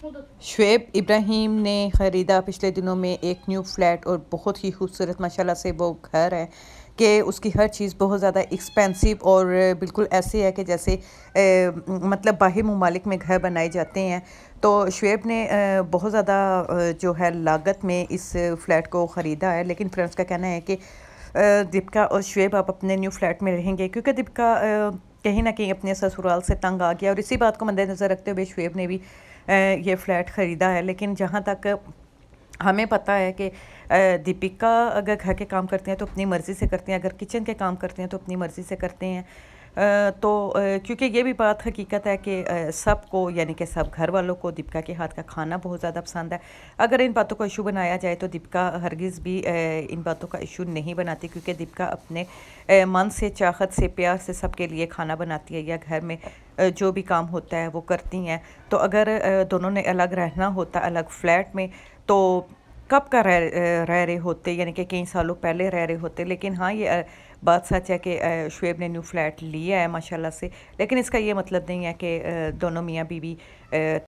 शुएब इब्राहिम ने ख़रीदा पिछले दिनों में एक न्यू फ्लैट और बहुत ही खूबसूरत माशाल्लाह से वो घर है कि उसकी हर चीज़ बहुत ज़्यादा एक्सपेंसिव और बिल्कुल ऐसे है कि जैसे ए, मतलब बाहर ममालिक में घर बनाए जाते हैं तो शुएब ने बहुत ज़्यादा जो है लागत में इस फ्लैट को ख़रीदा है लेकिन फ्रेंड्स का कहना है कि दीपिका और शुएब आप अपने न्यू फ्लैट में रहेंगे क्योंकि दीपिका कहीं ना कहीं अपने ससुराल से तंग आ गया और इसी बात को मद्देनज़र रखते हुए शुएब ने भी ये फ्लैट ख़रीदा है लेकिन जहाँ तक हमें पता है कि दीपिका अगर घर के काम करते हैं तो अपनी मर्ज़ी से करते हैं अगर किचन के काम करते हैं तो अपनी मर्ज़ी से करते हैं तो क्योंकि ये भी बात हकीकत है कि सबको यानी कि सब घर वालों को दीपिका के हाथ का खाना बहुत ज़्यादा पसंद है अगर इन बातों का इशू बनाया जाए तो दीपिका हरगिज़ भी इन बातों का इशू नहीं बनाती क्योंकि दीपिका अपने मन से चाहत से प्यार से सबके लिए खाना बनाती है या घर में जो भी काम होता है वो करती हैं तो अगर दोनों ने अलग रहना होता अलग फ्लैट में तो कब का रह रह रहे होते यानी कि कई सालों पहले रह रहे होते लेकिन हाँ ये बात सच है कि शुएब ने न्यू फ्लैट लिया है माशाल्लाह से लेकिन इसका ये मतलब नहीं है कि दोनों मियाँ बीवी